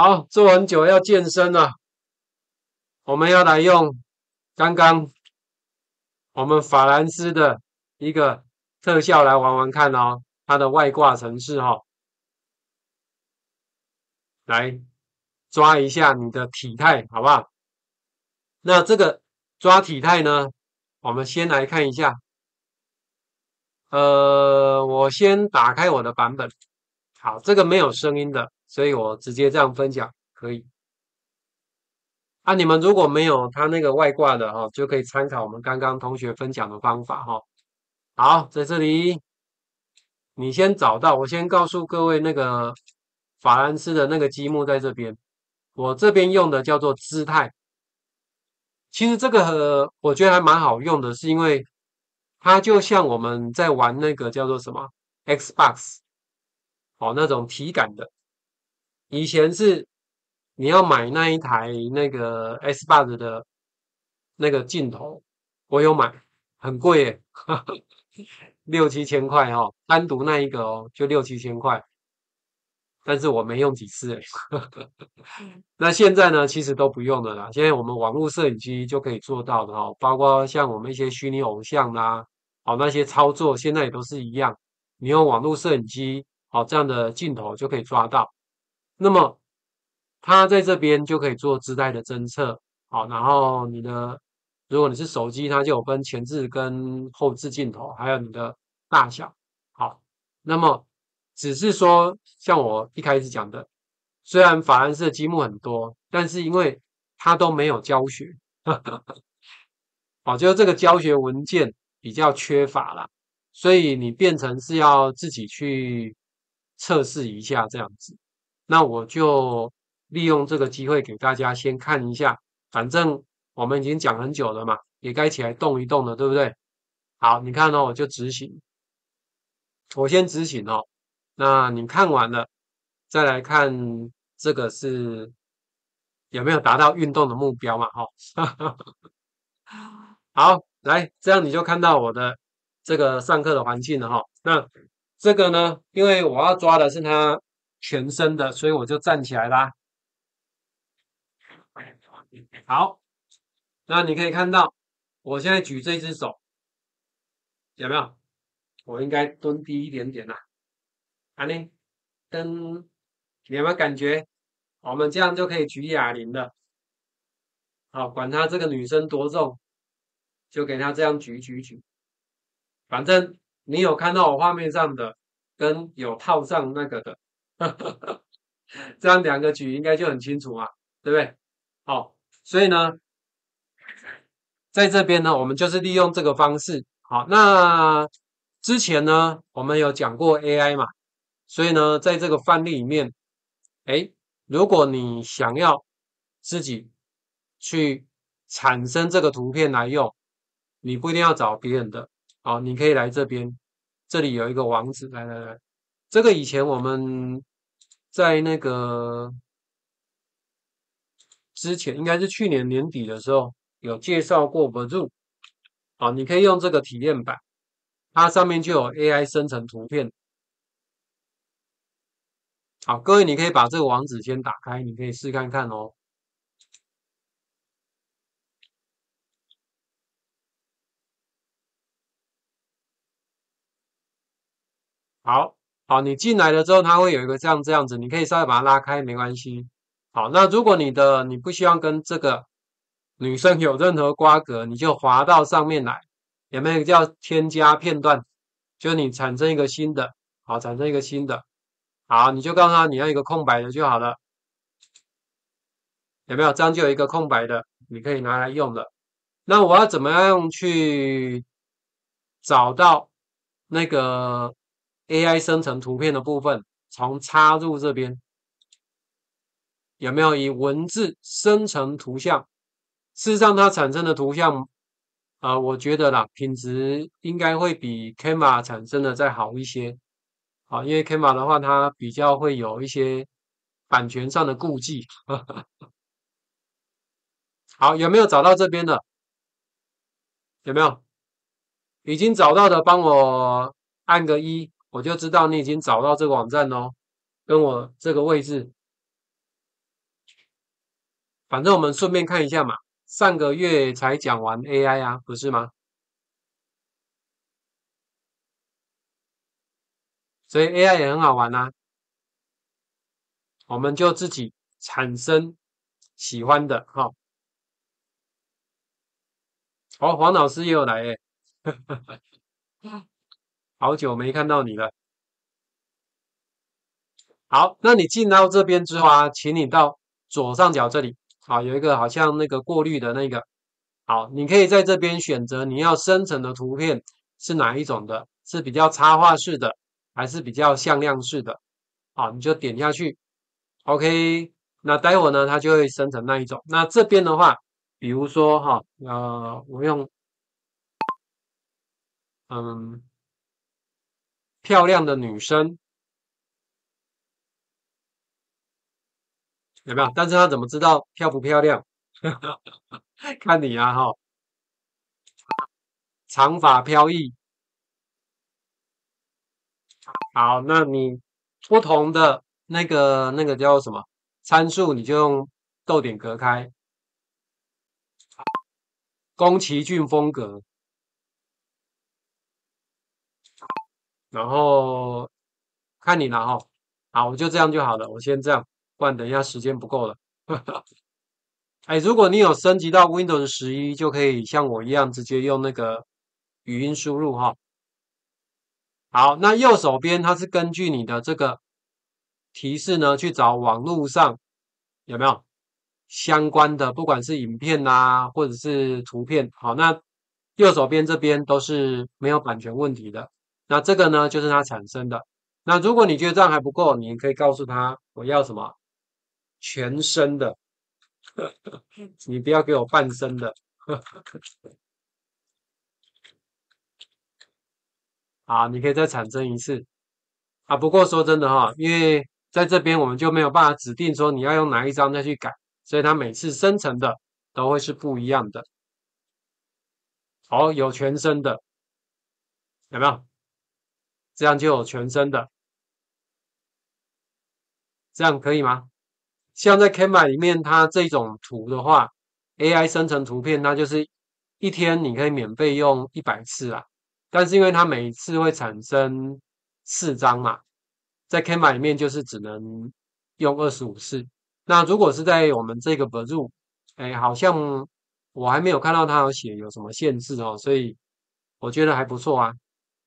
好，做很久要健身了，我们要来用刚刚我们法兰斯的一个特效来玩玩看哦，它的外挂程式哈，来抓一下你的体态好不好？那这个抓体态呢，我们先来看一下。呃，我先打开我的版本，好，这个没有声音的。所以我直接这样分享可以啊。你们如果没有他那个外挂的哈，就可以参考我们刚刚同学分享的方法哈。好，在这里你先找到，我先告诉各位那个法兰斯的那个积木在这边。我这边用的叫做姿态，其实这个我觉得还蛮好用的，是因为它就像我们在玩那个叫做什么 Xbox，哦那种体感的。以前是你要买那一台那个 S b u z 的那个镜头，我有买，很贵耶，六七千块哈，单独那一个哦，就六七千块。但是我没用几次，那现在呢，其实都不用的啦。现在我们网络摄影机就可以做到的哈，包括像我们一些虚拟偶像啦，哦那些操作现在也都是一样，你用网络摄影机，哦这样的镜头就可以抓到。那么，它在这边就可以做自带的侦测，好，然后你的，如果你是手机，它就有分前置跟后置镜头，还有你的大小，好，那么只是说，像我一开始讲的，虽然法兰式的积木很多，但是因为它都没有教学，好，就这个教学文件比较缺乏啦，所以你变成是要自己去测试一下这样子。那我就利用这个机会给大家先看一下，反正我们已经讲很久了嘛，也该起来动一动了，对不对？好，你看哦，我就执行，我先执行哦。那你看完了，再来看这个是有没有达到运动的目标嘛？哈，好，来，这样你就看到我的这个上课的环境了哈。那这个呢，因为我要抓的是它全身的，所以我就站起来啦。好，那你可以看到，我现在举这只手，有没有？我应该蹲低一点点啦，你跟，蹲，有没有感觉？我们这样就可以举哑铃了。好，管他这个女生多重，就给她这样举举举。反正你有看到我画面上的，跟有套上那个的。哈哈，这样两个举应该就很清楚啊，对不对？好，所以呢，在这边呢，我们就是利用这个方式。好，那之前呢，我们有讲过 AI 嘛，所以呢，在这个范例里面，哎，如果你想要自己去产生这个图片来用，你不一定要找别人的，好，你可以来这边，这里有一个网址，来来来。这个以前我们在那个之前，应该是去年年底的时候有介绍过文心。啊，你可以用这个体验版，它上面就有 AI 生成图片。好，各位你可以把这个网址先打开，你可以试看看哦。好。好，你进来了之后，它会有一个这样这样子，你可以稍微把它拉开，没关系。好，那如果你的你不希望跟这个女生有任何瓜葛，你就滑到上面来，有没有叫添加片段？就你产生一个新的，好，产生一个新的，好，你就告诉他你要一个空白的就好了，有没有？这样就有一个空白的，你可以拿来用的。那我要怎么样去找到那个？A.I. 生成图片的部分，从插入这边有没有以文字生成图像？事实上，它产生的图像啊，我觉得啦，品质应该会比 Canva 产生的再好一些。啊，因为 Canva 的话，它比较会有一些版权上的顾忌。好，有没有找到这边的？有没有已经找到的，帮我按个一。我就知道你已经找到这网站喽，跟我这个位置，反正我们顺便看一下嘛。上个月才讲完 AI 啊，不是吗？所以 AI 也很好玩呐，我们就自己产生喜欢的哈。好，黄老师又来哎。好久没看到你了，好，那你进到这边之后啊，请你到左上角这里啊，有一个好像那个过滤的那个，好，你可以在这边选择你要生成的图片是哪一种的，是比较插画式的，还是比较向量式的，啊，你就点下去，OK，那待会儿呢，它就会生成那一种。那这边的话，比如说哈，呃，我用，嗯。漂亮的女生有没有？但是她怎么知道漂不漂亮？看你啊，哈，长发飘逸，好，那你不同的那个那个叫什么参数，你就用逗点隔开。宫崎骏风格。然后看你了哈，好，我就这样就好了，我先这样。不然等一下时间不够了。哎，如果你有升级到 Windows 十一，就可以像我一样直接用那个语音输入哈。好，那右手边它是根据你的这个提示呢，去找网络上有没有相关的，不管是影片啊，或者是图片。好，那右手边这边都是没有版权问题的。那这个呢，就是它产生的。那如果你觉得这样还不够，你可以告诉他我要什么全身的，你不要给我半身的。啊，你可以再产生一次。啊，不过说真的哈，因为在这边我们就没有办法指定说你要用哪一张再去改，所以它每次生成的都会是不一样的。好，有全身的，有没有？这样就有全身的，这样可以吗？像在 Canva 里面，它这种图的话，AI 生成图片，它就是一天你可以免费用一百次啊。但是因为它每一次会产生四张嘛，在 Canva 里面就是只能用二十五次。那如果是在我们这个 e r u 哎，好像我还没有看到它有写有什么限制哦，所以我觉得还不错啊。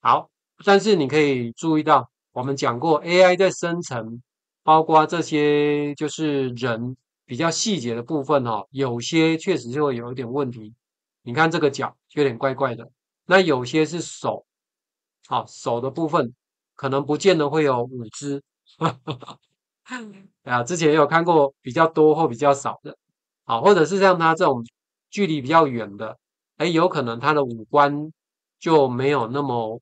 好。但是你可以注意到，我们讲过 A I 在生成，包括这些就是人比较细节的部分哈，有些确实就会有一点问题。你看这个脚有点怪怪的，那有些是手，好 手的部分可能不见得会有五只，啊，之前有看过比较多或比较少的，好，或者是像他这种距离比较远的，哎，有可能他的五官就没有那么。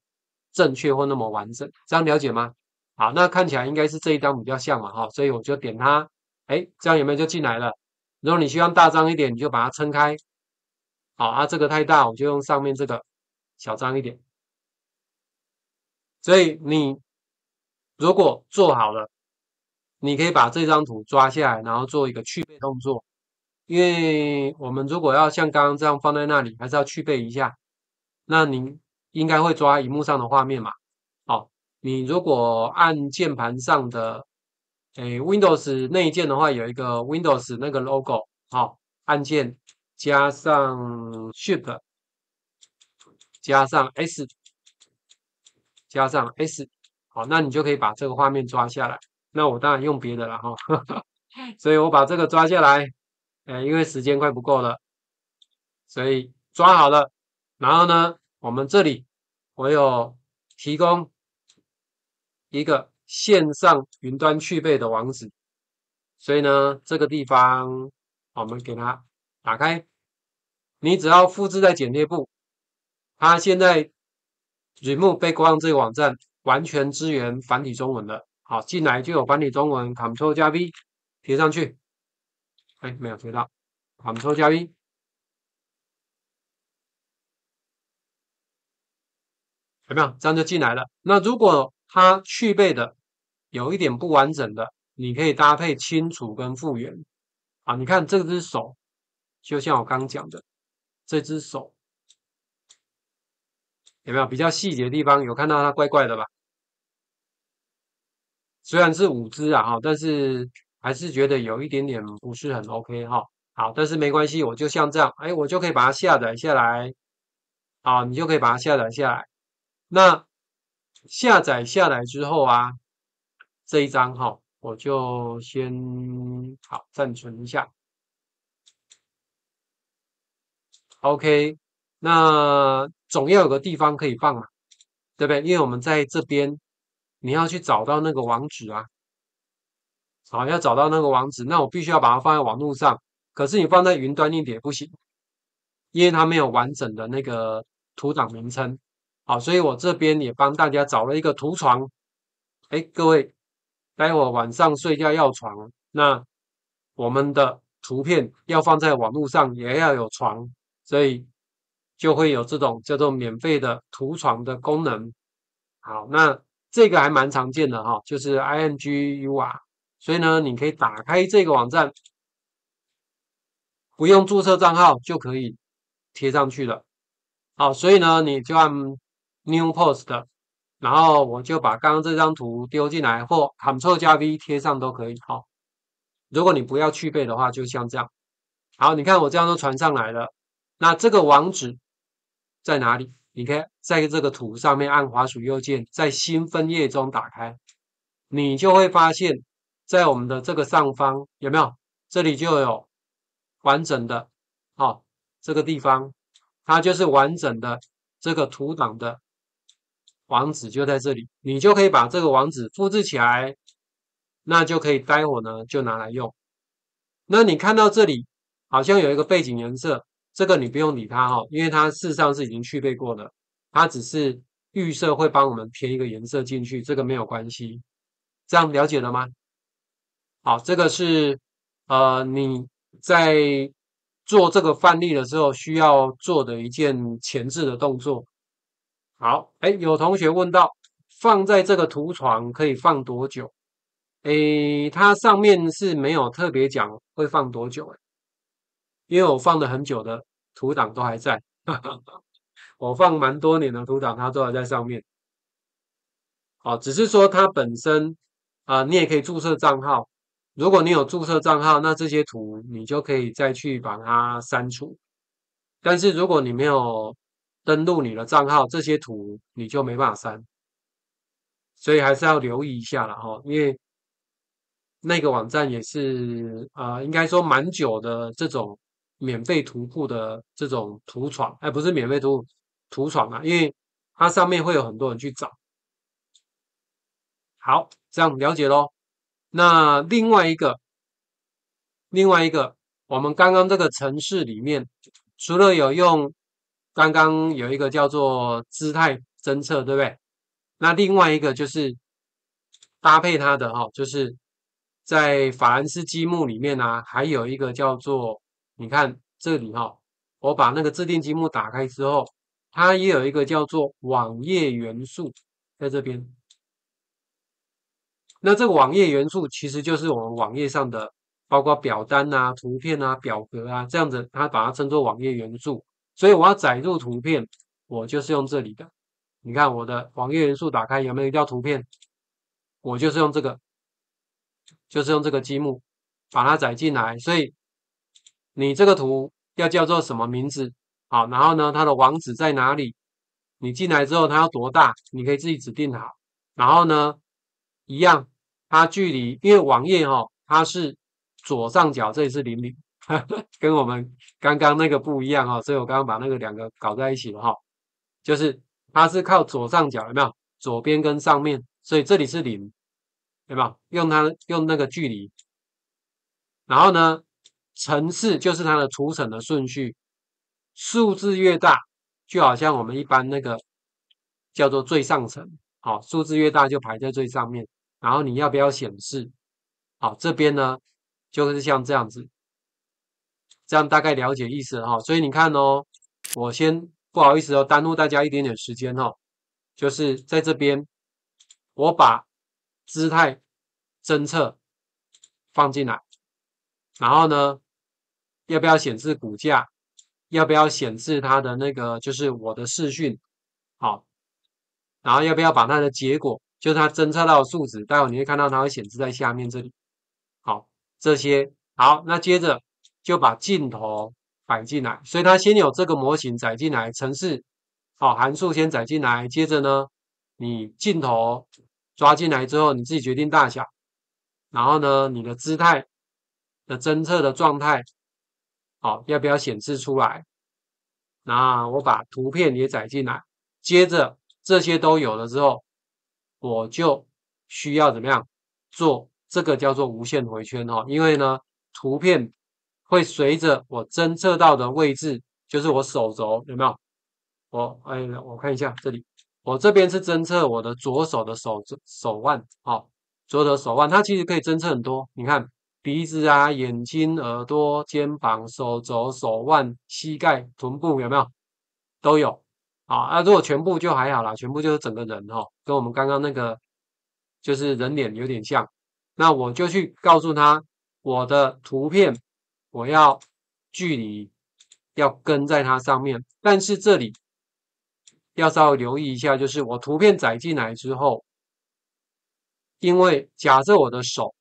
正确或那么完整，这样了解吗？好，那看起来应该是这一张比较像嘛，哈，所以我就点它，哎，这样有没有就进来了？如果你希望大张一点，你就把它撑开，好啊，这个太大，我就用上面这个小张一点。所以你如果做好了，你可以把这张图抓下来，然后做一个去背动作，因为我们如果要像刚刚这样放在那里，还是要去背一下。那您。应该会抓荧幕上的画面嘛？好，你如果按键盘上的诶 Windows 那键的话，有一个 Windows 那个 logo，好，按键加上 Shift 加上 S 加上 S，好，那你就可以把这个画面抓下来。那我当然用别的了哈，所以我把这个抓下来，诶，因为时间快不够了，所以抓好了，然后呢？我们这里我有提供一个线上云端去背的网址，所以呢，这个地方我们给它打开，你只要复制在剪贴簿。它现在 Remove.bg 这个网站完全支援繁体中文的，好进来就有繁体中文，Ctrl 加 V 贴上去。哎，没有贴到，Ctrl 加 V。有没有这样就进来了？那如果它具备的有一点不完整的，你可以搭配清除跟复原啊。你看这只手，就像我刚讲的这只手，有没有比较细节的地方？有看到它怪怪的吧？虽然是五只啊哈，但是还是觉得有一点点不是很 OK 哈。好，但是没关系，我就像这样，哎，我就可以把它下载下来啊，你就可以把它下载下来。那下载下来之后啊，这一张哈，我就先好暂存一下。OK，那总要有个地方可以放嘛，对不对？因为我们在这边，你要去找到那个网址啊，好要找到那个网址，那我必须要把它放在网络上。可是你放在云端一点也不行，因为它没有完整的那个图档名称。好，所以我这边也帮大家找了一个图床，哎，各位，待会晚上睡觉要床，那我们的图片要放在网络上也要有床，所以就会有这种叫做免费的图床的功能。好，那这个还蛮常见的哈，就是 i n g u r 所以呢，你可以打开这个网站，不用注册账号就可以贴上去了。好，所以呢，你就按。New post，然后我就把刚刚这张图丢进来，或 Ctrl 加 V 贴上都可以。好，如果你不要去背的话，就像这样。好，你看我这样都传上来了。那这个网址在哪里？你可以在这个图上面按滑鼠右键，在新分页中打开，你就会发现，在我们的这个上方有没有？这里就有完整的。好，这个地方它就是完整的这个图档的。网址就在这里，你就可以把这个网址复制起来，那就可以待会呢就拿来用。那你看到这里好像有一个背景颜色，这个你不用理它哈，因为它事实上是已经具备过的，它只是预设会帮我们填一个颜色进去，这个没有关系。这样了解了吗？好，这个是呃你在做这个范例的时候需要做的一件前置的动作。好，哎，有同学问到放在这个图床可以放多久？哎，它上面是没有特别讲会放多久哎，因为我放了很久的图档都还在，我放蛮多年的图档它都还在上面。哦，只是说它本身啊，你也可以注册账号。如果你有注册账号，那这些图你就可以再去把它删除。但是如果你没有，登录你的账号，这些图你就没办法删，所以还是要留意一下了哈。因为那个网站也是啊，应该说蛮久的这种免费图库的这种图闯，哎，不是免费图图闯啊，因为它上面会有很多人去找。好，这样了解喽。那另外一个，另外一个，我们刚刚这个城市里面，除了有用。刚刚有一个叫做姿态侦测，对不对？那另外一个就是搭配它的哈，就是在法兰斯积木里面呢，还有一个叫做你看这里哈，我把那个自定积木打开之后，它也有一个叫做网页元素在这边。那这个网页元素其实就是我们网页上的，包括表单啊、图片啊、表格啊这样子，它把它称作网页元素。所以我要载入图片，我就是用这里的。你看我的网页元素打开有没有一条图片？我就是用这个，就是用这个积木把它载进来。所以你这个图要叫做什么名字？好，然后呢，它的网址在哪里？你进来之后它要多大？你可以自己指定好。然后呢，一样，它距离，因为网页哈，它是左上角这里是零零。跟我们刚刚那个不一样哦，所以我刚刚把那个两个搞在一起了哈，就是它是靠左上角有没有？左边跟上面，所以这里是零，对吧？用它用那个距离，然后呢，层次就是它的除层的顺序，数字越大，就好像我们一般那个叫做最上层，好，数字越大就排在最上面，然后你要不要显示？好，这边呢就是像这样子。这样大概了解意思哈，所以你看哦，我先不好意思哦，耽误大家一点点时间哦，就是在这边我把姿态侦测放进来，然后呢，要不要显示股价？要不要显示它的那个就是我的视讯？好，然后要不要把它的结果，就是它侦测到的数值，待会你会看到它会显示在下面这里。好，这些好，那接着。就把镜头摆进来，所以它先有这个模型载进来，城市，好函数先载进来，接着呢，你镜头抓进来之后，你自己决定大小，然后呢，你的姿态的侦测的状态，好要不要显示出来？那我把图片也载进来，接着这些都有了之后，我就需要怎么样做？这个叫做无限回圈哈，因为呢图片。会随着我侦测到的位置，就是我手肘有没有？我哎，我看一下这里，我这边是侦测我的左手的手手腕，好，左手手腕，它其实可以侦测很多。你看，鼻子啊、眼睛、耳朵、肩膀、手肘、手腕、膝盖、臀部，有没有？都有。好，那如果全部就还好啦，全部就是整个人哈，跟我们刚刚那个就是人脸有点像。那我就去告诉他我的图片。我要距离要跟在它上面，但是这里要稍微留意一下，就是我图片载进来之后，因为假设我的手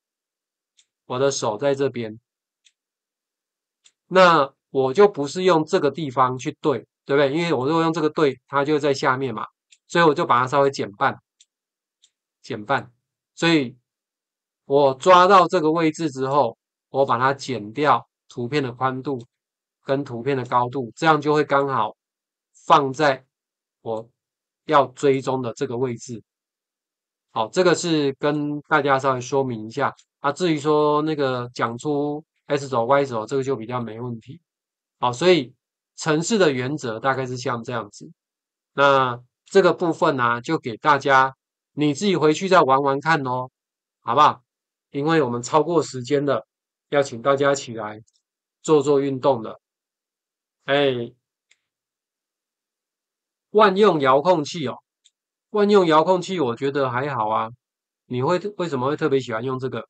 我的手在这边，那我就不是用这个地方去对，对不对？因为我如果用这个对，它就在下面嘛，所以我就把它稍微减半，减半。所以我抓到这个位置之后，我把它剪掉。图片的宽度跟图片的高度，这样就会刚好放在我要追踪的这个位置。好，这个是跟大家稍微说明一下啊。至于说那个讲出 x 轴、y 轴，这个就比较没问题。好，所以城市的原则大概是像这样子。那这个部分呢，就给大家你自己回去再玩玩看哦，好不好？因为我们超过时间了，要请大家起来。做做运动的，哎，万用遥控器哦，万用遥控器，我觉得还好啊。你会为什么会特别喜欢用这个？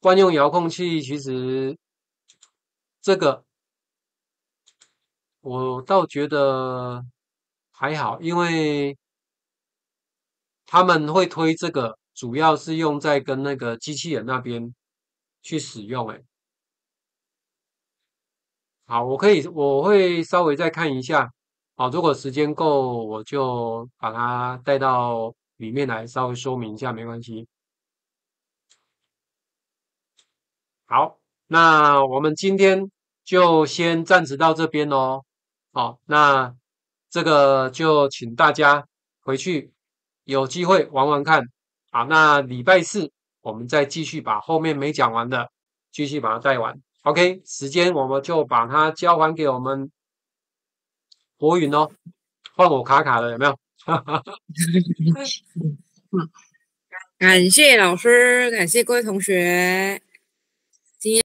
万用遥控器其实这个我倒觉得还好，因为他们会推这个，主要是用在跟那个机器人那边去使用，哎。好，我可以，我会稍微再看一下。好，如果时间够，我就把它带到里面来，稍微说明一下，没关系。好，那我们今天就先暂时到这边喽。好，那这个就请大家回去有机会玩玩看。好，那礼拜四我们再继续把后面没讲完的继续把它带完。OK，时间我们就把它交还给我们博云哦，换我卡卡了，有没有？感谢老师，感谢各位同学。